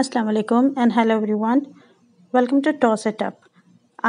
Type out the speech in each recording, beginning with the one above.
अस्सलाम वालेकुम and hello everyone welcome to toss it up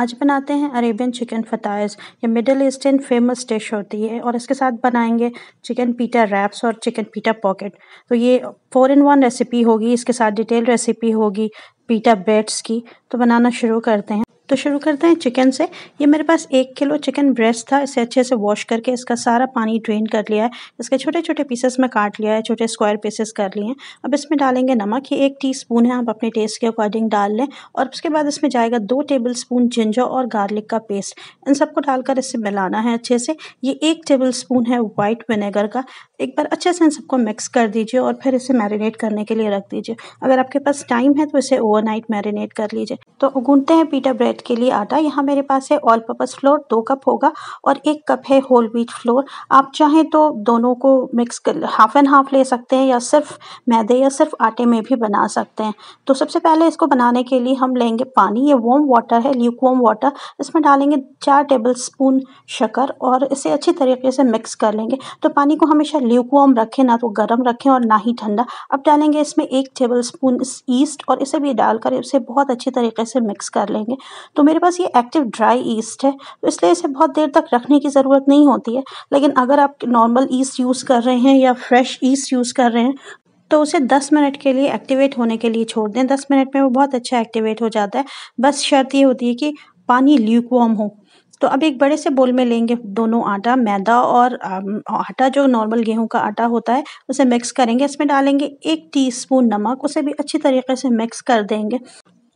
आज बनाते हैं अरेबियन चिकन फतायस ये मिडल ईस्टर्न फेमस डिश होती है और इसके साथ बनाएंगे चिकन पीटा रैप्स और चिकन पीटा पॉकेट तो ये फोर इन वन रेसिपी होगी इसके साथ डिटेल रेसिपी होगी पीटा बेड्स की तो बनाना शुरू करते हैं तो शुरू करते हैं चिकन से ये मेरे पास एक किलो चिकन ब्रेस्ट था इसे अच्छे से वॉश करके इसका सारा पानी ड्रेन कर लिया है इसके छोटे छोटे पीसेस में काट लिया है छोटे स्क्वायर पीसेस कर लिए हैं अब इसमें डालेंगे नमक ये एक टी है आप अपने टेस्ट के अकॉर्डिंग डाल लें और उसके बाद इसमें जाएगा दो टेबल स्पून जिंजर और गार्लिक का पेस्ट इन सबको डालकर इसे मिलाना है अच्छे से ये एक टेबल स्पून है वाइट विनेगर का एक बार अच्छे से इन सबको मिक्स कर दीजिए और फिर इसे मैरिनेट करने के लिए रख दीजिए अगर आपके पास टाइम है तो इसे ओवरनाइट मैरिनेट कर लीजिए तो गूंदते हैं पीटा ब्रेड ब्रेड के लिए आटा यहाँ मेरे पास है ऑल पर्पज़ फ्लोर दो कप होगा और एक कप है होल व्हीट फ्लोर आप चाहें तो दोनों को मिक्स कर हाफ एंड हाफ ले सकते हैं या सिर्फ मैदे या सिर्फ आटे में भी बना सकते हैं तो सबसे पहले इसको बनाने के लिए हम लेंगे पानी ये वॉम वाटर है ल्यूक वॉम वाटर इसमें डालेंगे चार टेबल स्पून शक्कर और इसे अच्छी तरीके से मिक्स कर लेंगे तो पानी को हमेशा ल्यूक वॉम रखें ना तो गर्म रखें और ना ही ठंडा अब डालेंगे इसमें एक टेबल स्पून ईस्ट और इसे भी डालकर इसे बहुत अच्छी तरीके से मिक्स कर लेंगे तो मेरे पास ये एक्टिव ड्राई ईस्ट है तो इसलिए इसे बहुत देर तक रखने की ज़रूरत नहीं होती है लेकिन अगर आप नॉर्मल ईस्ट यूज़ कर रहे हैं या फ्रेश ईस्ट यूज़ कर रहे हैं तो उसे 10 मिनट के लिए एक्टिवेट होने के लिए छोड़ दें 10 मिनट में वो बहुत अच्छा एक्टिवेट हो जाता है बस शर्त ये होती है कि पानी वॉर्म हो तो अब एक बड़े से बोल में लेंगे दोनों आटा मैदा और आटा जो नॉर्मल गेहूं का आटा होता है उसे मिक्स करेंगे इसमें डालेंगे एक टीस्पून नमक उसे भी अच्छी तरीके से मिक्स कर देंगे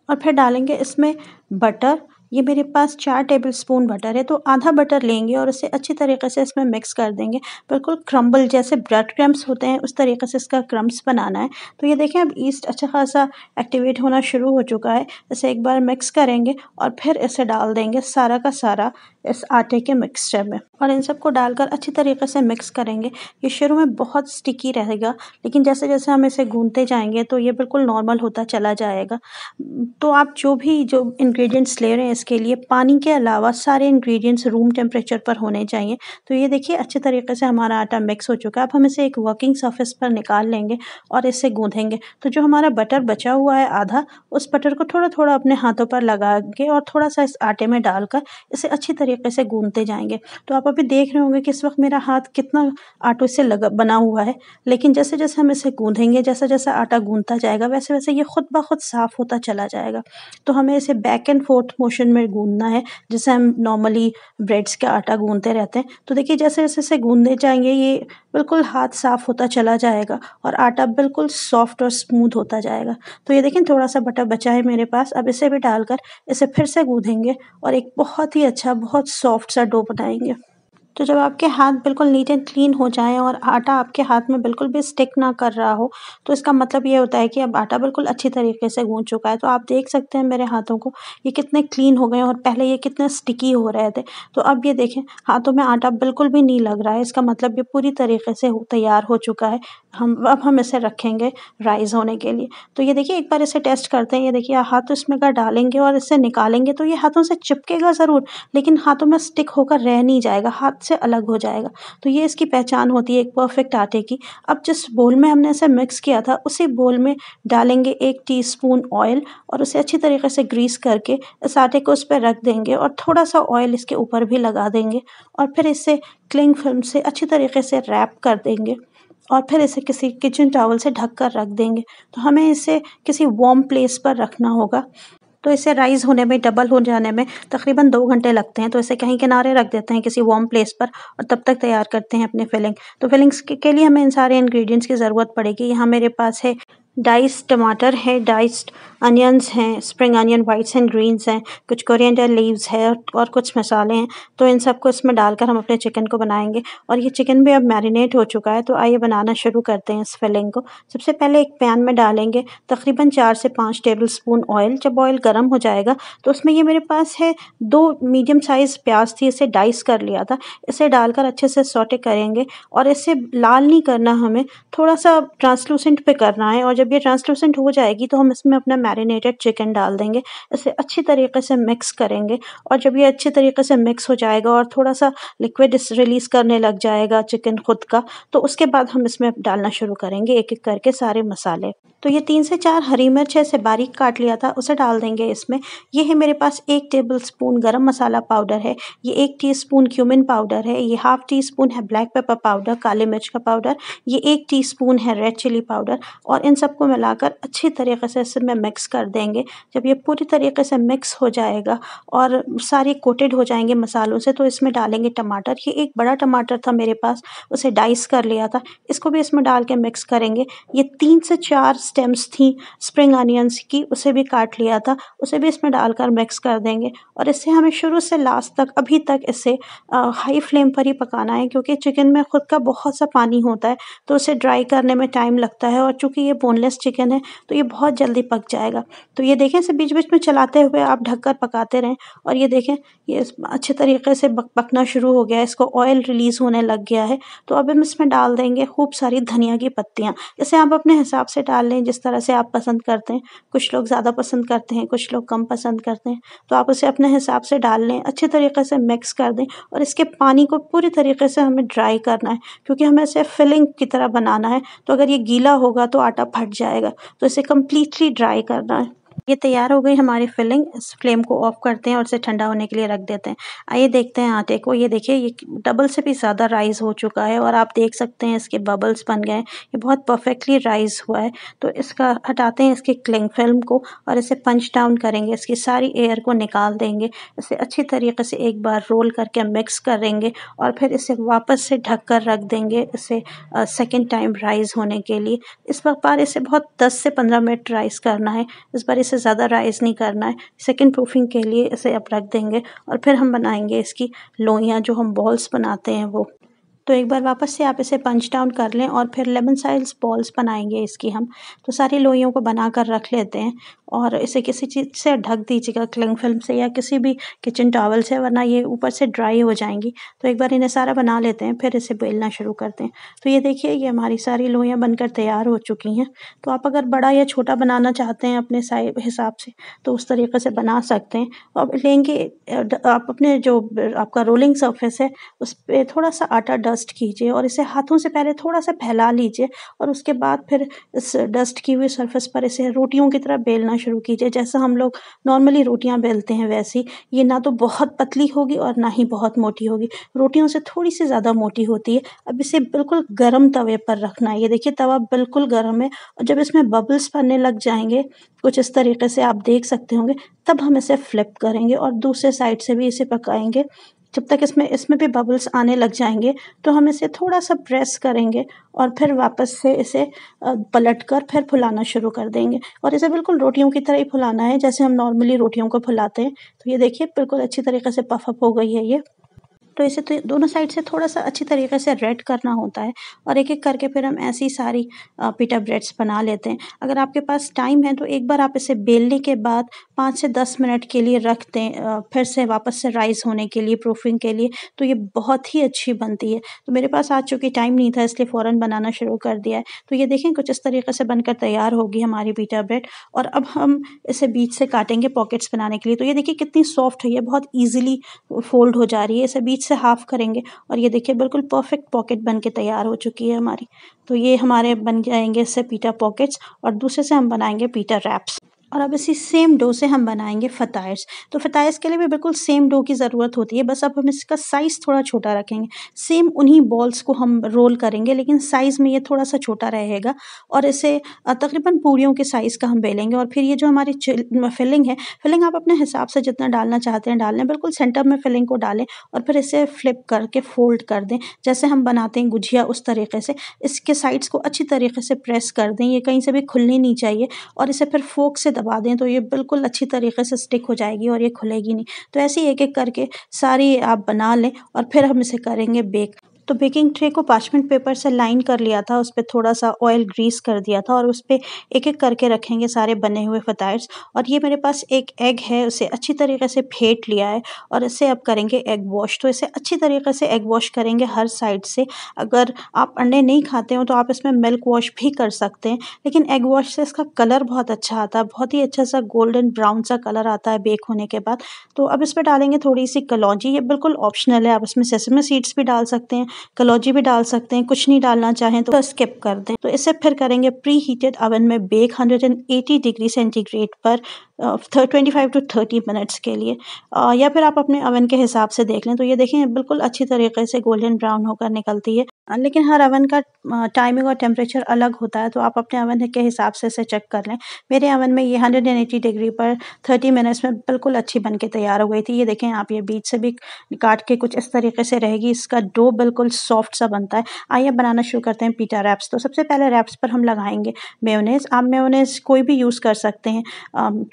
और फिर डालेंगे इसमें बटर ये मेरे पास चार टेबल स्पून बटर है तो आधा बटर लेंगे और उसे अच्छी तरीके से इसमें मिक्स कर देंगे बिल्कुल क्रम्बल जैसे ब्रेड क्रम्स होते हैं उस तरीके से इसका क्रम्स बनाना है तो ये देखें अब ईस्ट अच्छा खासा एक्टिवेट होना शुरू हो चुका है इसे एक बार मिक्स करेंगे और फिर इसे डाल देंगे सारा का सारा इस आटे के मिक्सचर में और इन सबको डालकर अच्छी तरीके से मिक्स करेंगे ये शुरू में बहुत स्टिकी रहेगा लेकिन जैसे जैसे हम इसे गूंदते जाएंगे तो ये बिल्कुल नॉर्मल होता चला जाएगा तो आप जो भी जो इन्ग्रीडियंट्स ले रहे हैं के लिए पानी के अलावा सारे इंग्रेडिएंट्स रूम टेम्परेचर पर होने चाहिए तो ये देखिए अच्छे तरीके से हमारा आटा मिक्स हो चुका है अब हम इसे एक वर्किंग सरफेस पर निकाल लेंगे और इसे गूँधेंगे तो जो हमारा बटर बचा हुआ है आधा उस बटर को थोड़ा थोड़ा अपने हाथों पर लगा के और थोड़ा सा इस आटे में डालकर इसे अच्छी तरीके से गूँधते जाएंगे तो आप अभी देख रहे होंगे कि इस वक्त मेरा हाथ कितना आटो से लगा बना हुआ है लेकिन जैसे जैसे हम इसे गूँधेंगे जैसा जैसा आटा गूँधता जाएगा वैसे वैसे ये खुद ब खुद साफ़ होता चला जाएगा तो हमें इसे back and forth motion motion में गूंदना है जैसे हम नॉर्मली ब्रेड्स के आटा गूंदते रहते हैं तो देखिए जैसे जैसे इसे गूंदने जाएंगे ये बिल्कुल हाथ साफ होता चला जाएगा और आटा बिल्कुल सॉफ्ट और स्मूथ होता जाएगा तो ये देखें थोड़ा सा बटर बचा है मेरे पास अब इसे भी डालकर इसे फिर से गूंदेंगे और एक बहुत ही अच्छा बहुत सॉफ्ट सा डो बनाएंगे तो जब आपके हाथ बिल्कुल नीट एंड क्लीन हो जाएं और आटा आपके हाथ में बिल्कुल भी स्टिक ना कर रहा हो तो इसका मतलब ये होता है कि अब आटा बिल्कुल अच्छी तरीके से गूँज चुका है तो आप देख सकते हैं मेरे हाथों को ये कितने क्लीन हो गए और पहले ये कितने स्टिकी हो रहे थे तो अब ये देखें हाथों में आटा बिल्कुल भी नहीं लग रहा है इसका मतलब ये पूरी तरीके से तैयार हो चुका है हम अब हम इसे रखेंगे राइज होने के लिए तो ये देखिए एक बार इसे टेस्ट करते हैं ये देखिए हाथ इसमें का डालेंगे और इसे निकालेंगे तो ये हाथों से चिपकेगा ज़रूर लेकिन हाथों में स्टिक होकर रह नहीं जाएगा हाथ से अलग हो जाएगा तो ये इसकी पहचान होती है एक परफेक्ट आटे की अब जिस बोल में हमने इसे मिक्स किया था उसी बोल में डालेंगे एक टीस्पून ऑयल और उसे अच्छी तरीके से ग्रीस करके इस आटे को उस पर रख देंगे और थोड़ा सा ऑयल इसके ऊपर भी लगा देंगे और फिर इसे क्लिंग फिल्म से अच्छी तरीके से रैप कर देंगे और फिर इसे किसी किचन टावल से ढक कर रख देंगे तो हमें इसे किसी वार्म प्लेस पर रखना होगा तो इसे राइज़ होने में डबल हो जाने में तकरीबन दो घंटे लगते हैं तो इसे कहीं किनारे रख देते हैं किसी वार्म प्लेस पर और तब तक तैयार करते हैं अपने फिलिंग तो फिलिंग्स के लिए हमें इन सारे इंग्रेडिएंट्स की ज़रूरत पड़ेगी यहाँ मेरे पास है डाइस टमाटर है डाइस्ड अनियंस हैं spring onion whites and greens हैं कुछ कोरिएंडर लीव्स है और कुछ मसाले हैं तो इन सबको इसमें डालकर हम अपने चिकन को बनाएंगे और ये चिकन भी अब मैरिनेट हो चुका है तो आइए बनाना शुरू करते हैं इस फिलिंग को सबसे पहले एक पैन में डालेंगे तकरीबन चार से पाँच टेबल स्पून ऑयल जब ऑयल गर्म हो जाएगा तो उसमें ये मेरे पास है दो मीडियम साइज़ प्याज थी इसे डाइस कर लिया था इसे डालकर अच्छे से सोटे करेंगे और इसे लाल नहीं करना हमें थोड़ा सा ट्रांसलूसेंट पे करना है और जब जब ये ट्रांसलूसेंट हो जाएगी तो हम इसमें अपना मैरिनेटेड चिकन डाल देंगे इसे अच्छी तरीके से मिक्स करेंगे और जब ये अच्छे तरीके से मिक्स हो जाएगा और थोड़ा सा लिक्विड रिलीज़ करने लग जाएगा चिकन खुद का तो उसके बाद हम इसमें डालना शुरू करेंगे एक एक करके सारे मसाले तो ये तीन से चार हरी मिर्च ऐसे बारीक काट लिया था उसे डाल देंगे इसमें ये है मेरे पास एक टेबल स्पून गर्म मसाला पाउडर है ये एक टी स्पून क्यूमिन पाउडर है ये हाफ टी स्पून है ब्लैक पेपर पाउडर काले मिर्च का पाउडर ये एक टी स्पून है रेड चिली पाउडर और इन सब सबको मिलाकर अच्छी तरीक़े से इसमें मिक्स कर देंगे जब ये पूरी तरीक़े से मिक्स हो जाएगा और सारे कोटेड हो जाएंगे मसालों से तो इसमें डालेंगे टमाटर ये एक बड़ा टमाटर था मेरे पास उसे डाइस कर लिया था इसको भी इसमें डाल के मिक्स करेंगे ये तीन से चार स्टेम्स थी स्प्रिंग अनियंस की उसे भी काट लिया था उसे भी इसमें डालकर मिक्स कर देंगे और इससे हमें शुरू से लास्ट तक अभी तक इसे हाई फ्लेम पर ही पकाना है क्योंकि चिकन में ख़ुद का बहुत सा पानी होता है तो उसे ड्राई करने में टाइम लगता है और चूँकि ये बोनलेस बोनलेस चिकन है तो ये बहुत जल्दी पक जाएगा तो ये देखें इसे बीच बीच में चलाते हुए आप ढककर पकाते रहें और ये देखें ये अच्छे तरीके से पकना शुरू हो गया है इसको ऑयल रिलीज़ होने लग गया है तो अब हम इसमें डाल देंगे खूब सारी धनिया की पत्तियाँ इसे आप अपने हिसाब से डाल लें जिस तरह से आप पसंद करते हैं कुछ लोग ज़्यादा पसंद करते हैं कुछ लोग कम पसंद करते हैं तो आप उसे अपने हिसाब से डाल लें अच्छे तरीके से मिक्स कर दें और इसके पानी को पूरी तरीके से हमें ड्राई करना है क्योंकि हमें इसे फिलिंग की तरह बनाना है तो अगर ये गीला होगा तो आटा फट जाएगा तो इसे कंप्लीटली ड्राई करना है ये तैयार हो गई हमारी फिलिंग इस फ्लेम को ऑफ करते हैं और इसे ठंडा होने के लिए रख देते हैं आइए देखते हैं आटे को ये देखिए ये डबल से भी ज़्यादा राइज हो चुका है और आप देख सकते हैं इसके बबल्स बन गए ये बहुत परफेक्टली राइज हुआ है तो इसका हटाते हैं इसके क्लिंग फिल्म को और इसे पंच डाउन करेंगे इसकी सारी एयर को निकाल देंगे इसे अच्छी तरीके से एक बार रोल करके मिक्स करेंगे और फिर इसे वापस से ढक कर रख देंगे इसे सेकेंड टाइम राइज होने के लिए इस बार इसे बहुत दस से पंद्रह मिनट राइस करना है इस बार इसे इसे ज़्यादा राइज नहीं करना है सेकेंड प्रूफिंग के लिए इसे आप रख देंगे और फिर हम बनाएंगे इसकी लोइयाँ जो हम बॉल्स बनाते हैं वो तो एक बार वापस से आप इसे पंच डाउन कर लें और फिर लेमन साइज बॉल्स बनाएंगे इसकी हम तो सारी लोइयों को बना कर रख लेते हैं और इसे किसी चीज़ से ढक दीजिएगा क्लिंग फिल्म से या किसी भी किचन टॉवल से वरना ये ऊपर से ड्राई हो जाएंगी तो एक बार इन्हें सारा बना लेते हैं फिर इसे बेलना शुरू करते हैं तो ये देखिए ये हमारी सारी लोहियाँ बनकर तैयार हो चुकी हैं तो आप अगर बड़ा या छोटा बनाना चाहते हैं अपने हिसाब से तो उस तरीके से बना सकते हैं और तो लेंगे आप अपने जो आपका रोलिंग सर्फेस है उस पर थोड़ा सा आटा डस्ट कीजिए और इसे हाथों से पहले थोड़ा सा फैला लीजिए और उसके बाद फिर इस डस्ट की हुई सर्फेस पर इसे रोटियों की तरह बेलना बेलना शुरू कीजिए जैसा हम लोग नॉर्मली रोटियां बेलते हैं वैसी ये ना तो बहुत पतली होगी और ना ही बहुत मोटी होगी रोटियों से थोड़ी सी ज़्यादा मोटी होती है अब इसे बिल्कुल गर्म तवे पर रखना है ये देखिए तवा बिल्कुल गर्म है और जब इसमें बबल्स बनने लग जाएंगे कुछ इस तरीके से आप देख सकते होंगे तब हम इसे फ्लिप करेंगे और दूसरे साइड से भी इसे पकाएंगे जब तक इसमें इसमें भी बबल्स आने लग जाएंगे तो हम इसे थोड़ा सा प्रेस करेंगे और फिर वापस से इसे पलट कर फिर फुलाना शुरू कर देंगे और इसे बिल्कुल रोटियों की तरह ही फुलाना है जैसे हम नॉर्मली रोटियों को फुलाते हैं तो ये देखिए बिल्कुल अच्छी तरीके से पफअप हो गई है ये तो इसे तो दोनों साइड से थोड़ा सा अच्छी तरीके से रेड करना होता है और एक एक करके फिर हम ऐसी सारी पिटा ब्रेड्स बना लेते हैं अगर आपके पास टाइम है तो एक बार आप इसे बेलने के बाद पाँच से दस मिनट के लिए रख दें फिर से वापस से राइस होने के लिए प्रूफिंग के लिए तो ये बहुत ही अच्छी बनती है तो मेरे पास आज चूँकि टाइम नहीं था इसलिए फ़ौर बनाना शुरू कर दिया है तो ये देखें कुछ इस तरीके से बनकर तैयार होगी हमारी पीटा ब्रेड और अब हम इसे बीच से काटेंगे पॉकेट्स बनाने के लिए तो ये देखिए कितनी सॉफ्ट है ये बहुत ईजिली फोल्ड हो जा रही है इसे बीच से हाफ करेंगे और ये देखिए बिल्कुल परफेक्ट पॉकेट बन के तैयार हो चुकी है हमारी तो ये हमारे बन जाएंगे इससे पीटा पॉकेट्स और दूसरे से हम बनाएंगे पीटा रैप्स और अब इसी सेम डो से हम बनाएंगे फतायस तो फतायस के लिए भी बिल्कुल सेम डो की ज़रूरत होती है बस अब हम इसका साइज़ थोड़ा छोटा रखेंगे सेम उन्हीं बॉल्स को हम रोल करेंगे लेकिन साइज़ में ये थोड़ा सा छोटा रहेगा और इसे तकरीबन पूड़ियों के साइज़ का हम बेलेंगे और फिर ये जो हमारी फिलिंग है फिलिंग आप अपने हिसाब से जितना डालना चाहते हैं डाल बिल्कुल सेंटर में फिलिंग को डालें और फिर इसे फ्लिप करके फोल्ड कर दें जैसे हम बनाते हैं गुझिया उस तरीके से इसके साइड्स को अच्छी तरीके से प्रेस कर दें ये कहीं से भी खुलनी नहीं चाहिए और इसे फिर फोक से दब दबा दें तो ये बिल्कुल अच्छी तरीके से स्टिक हो जाएगी और ये खुलेगी नहीं तो ऐसे ही एक एक करके सारी आप बना लें और फिर हम इसे करेंगे बेक तो बेकिंग ट्रे को पार्चमेंट पेपर से लाइन कर लिया था उस पर थोड़ा सा ऑयल ग्रीस कर दिया था और उस पर एक एक करके रखेंगे सारे बने हुए फतायर्स और ये मेरे पास एक एग है उसे अच्छी तरीके से फेंट लिया है और इसे अब करेंगे एग वॉश तो इसे अच्छी तरीके से एग वॉश करेंगे हर साइड से अगर आप अंडे नहीं खाते हो तो आप इसमें मिल्क वॉश भी कर सकते हैं लेकिन एग वॉश से इसका कलर बहुत अच्छा आता है बहुत ही अच्छा सा गोल्डन ब्राउन सा कलर आता है बेक होने के बाद तो अब इस पर डालेंगे थोड़ी सी कलौजी ये बिल्कुल ऑप्शनल है आप इसमें सेसमे सीड्स भी डाल सकते हैं कलौजी भी डाल सकते हैं कुछ नहीं डालना चाहें तो स्किप कर दें तो इसे फिर करेंगे प्री हीटेड अवन में बेक 180 डिग्री सेंटीग्रेड पर twenty five to thirty minutes के लिए या फिर आप अपने अवन के हिसाब से देख लें तो ये देखें बिल्कुल अच्छी तरीके से गोल्डन ब्राउन होकर निकलती है लेकिन हर अवन का टाइमिंग और टेम्परेचर अलग होता है तो आप अपने अवन के हिसाब से इसे चेक कर लें मेरे अवन में ये हंड्रेड एंड एटी डिग्री पर थर्टी मिनट्स में बिल्कुल अच्छी बन के तैयार हो गई थी ये देखें आप ये बीच से भी काट के कुछ इस तरीके से रहेगी इसका डो बिल्कुल सॉफ्ट सा बनता है आइए बनाना शुरू करते हैं पीटा रैप्स तो सबसे पहले रैप्स पर हम लगाएंगे मेयोनेज़ आप मेयोनेज़ कोई भी यूज़ कर सकते हैं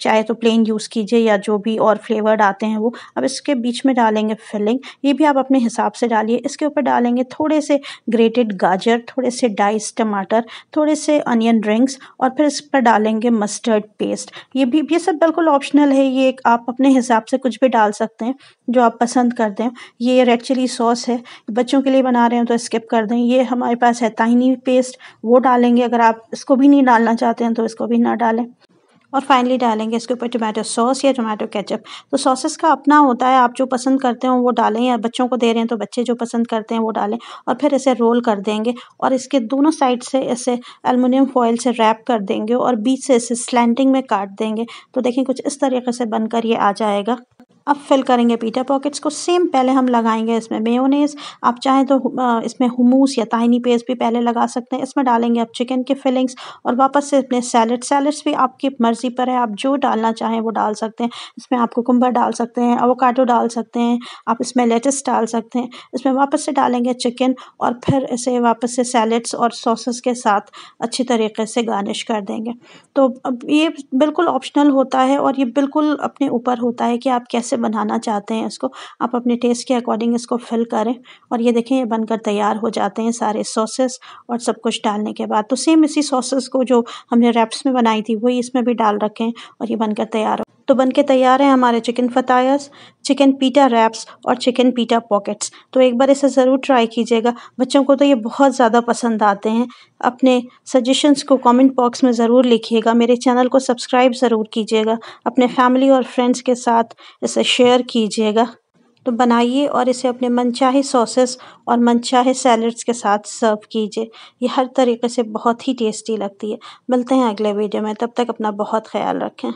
चाहे तो प्लेन यूज़ कीजिए या जो भी और फ्लेवर्ड आते हैं वो अब इसके बीच में डालेंगे फिलिंग ये भी आप अपने हिसाब से डालिए इसके ऊपर डालेंगे थोड़े से ग्रेटेड गाजर थोड़े से डाइस टमाटर थोड़े से अनियन रिंग्स और फिर इस पर डालेंगे मस्टर्ड पेस्ट ये भी ये सब बिल्कुल ऑप्शनल है ये एक आप अपने हिसाब से कुछ भी डाल सकते हैं जो आप पसंद कर दें ये रेड चिली सॉस है बच्चों के लिए बना रहे हैं तो स्किप कर दें ये हमारे पास है ताइनी पेस्ट वो डालेंगे अगर आप इसको भी नहीं डालना चाहते हैं तो इसको भी ना डालें और फाइनली डालेंगे इसके ऊपर टोमेटो सॉस या टोमेटो केचप तो सॉसेस का अपना होता है आप जो पसंद करते हो वो डालें या बच्चों को दे रहे हैं तो बच्चे जो पसंद करते हैं वो डालें और फिर इसे रोल कर देंगे और इसके दोनों साइड से इसे एलमिनियम फॉयल से रैप कर देंगे और बीच से इसे स्लैंडिंग में काट देंगे तो देखें कुछ इस तरीके से बनकर ये आ जाएगा अब फिल करेंगे पीटर पॉकेट्स को सेम पहले हम लगाएंगे इसमें मेयोनेज आप चाहें तो इसमें हुमूस या ताइनी पेस्ट भी पहले लगा सकते हैं इसमें डालेंगे आप चिकन के फिलिंग्स और वापस से अपने सैलड सैलड्स भी आपकी मर्ज़ी पर है आप जो डालना चाहें वो डाल सकते हैं इसमें आप कुकुम्बर डाल सकते हैं अवोकाटो डाल सकते हैं आप इसमें लेटस डाल सकते हैं इसमें वापस से डालेंगे चिकन और फिर इसे वापस से सैलड्स और सॉसेस के साथ अच्छी तरीके से गार्निश कर देंगे तो अब ये बिल्कुल ऑप्शनल होता है और ये बिल्कुल अपने ऊपर होता है कि आप कैसे कैसे बनाना चाहते हैं इसको आप अपने टेस्ट के अकॉर्डिंग इसको फिल करें और ये देखें ये बनकर तैयार हो जाते हैं सारे सॉसेस और सब कुछ डालने के बाद तो सेम इसी सॉसेस को जो हमने रैप्स में बनाई थी वही इसमें भी डाल रखें और ये बनकर तैयार हो तो बन के तैयार है हमारे chicken fatayas chicken pita wraps और चिकन पीटा पॉकेट्स तो एक बार इसे ज़रूर ट्राई कीजिएगा बच्चों को तो ये बहुत ज़्यादा पसंद आते हैं अपने सजेशंस को कमेंट बॉक्स में ज़रूर लिखिएगा मेरे चैनल को सब्सक्राइब ज़रूर कीजिएगा अपने फैमिली और फ्रेंड्स के साथ इसे शेयर कीजिएगा तो बनाइए और इसे अपने मनचाहे सॉसेस और मनचाहे सैलड्स के साथ सर्व कीजिए ये हर तरीके से बहुत ही टेस्टी लगती है मिलते हैं अगले वीडियो में तब तक अपना बहुत ख्याल रखें